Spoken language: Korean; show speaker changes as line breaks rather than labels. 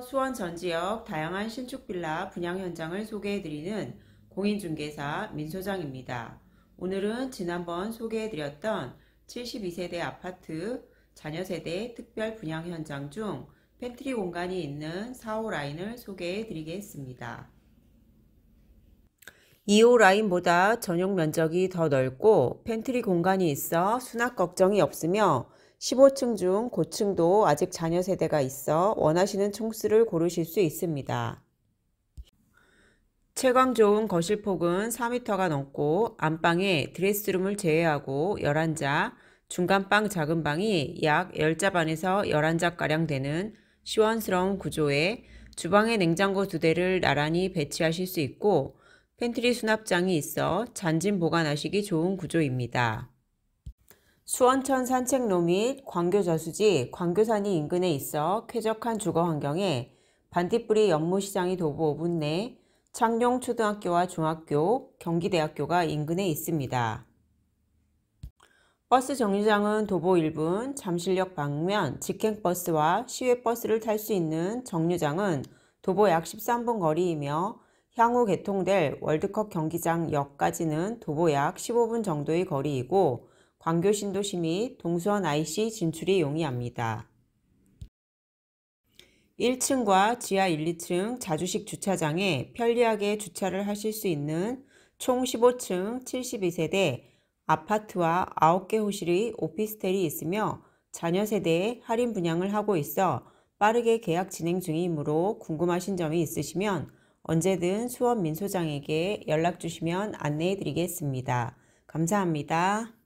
수원 전 지역 다양한 신축 빌라 분양 현장을 소개해드리는 공인중개사 민소장입니다. 오늘은 지난번 소개해드렸던 72세대 아파트 자녀세대 특별 분양 현장 중 팬트리 공간이 있는 4호 라인을 소개해드리겠습니다. 2호 라인보다 전용 면적이 더 넓고 팬트리 공간이 있어 수납 걱정이 없으며 15층 중 고층도 아직 자녀 세대가 있어 원하시는 총수를 고르실 수 있습니다. 채광 좋은 거실폭은 4m가 넘고 안방에 드레스룸을 제외하고 11자, 중간방 작은 방이 약 10자 반에서 11자가량 되는 시원스러운 구조에 주방에 냉장고 두 대를 나란히 배치하실 수 있고 팬트리 수납장이 있어 잔진 보관하시기 좋은 구조입니다. 수원천 산책로 및 광교저수지, 광교산이 인근에 있어 쾌적한 주거 환경에 반딧불이 연무시장이 도보 5분 내 창룡초등학교와 중학교, 경기대학교가 인근에 있습니다. 버스 정류장은 도보 1분, 잠실역 방면 직행버스와 시외버스를 탈 수 있는 정류장은 도보 약 13분 거리이며 향후 개통될 월드컵 경기장 역까지는 도보 약 15분 정도의 거리이고 광교 신도시 및 동수원 IC 진출이 용이합니다. 1층과 지하 1, 2층 자주식 주차장에 편리하게 주차를 하실 수 있는 총 15층 72세대 아파트와 9개 호실의 오피스텔이 있으며 자녀 세대에 할인 분양을 하고 있어 빠르게 계약 진행 중이므로 궁금하신 점이 있으시면 언제든 수원민소장에게 연락 주시면 안내해 드리겠습니다. 감사합니다.